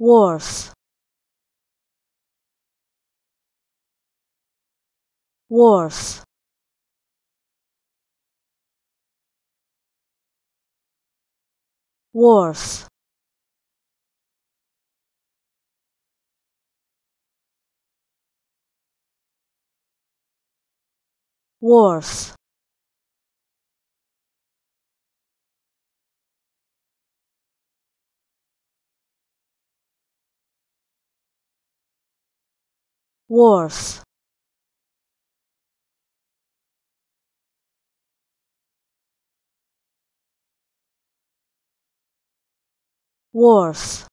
wharf wharf wharf wharf wharf wharf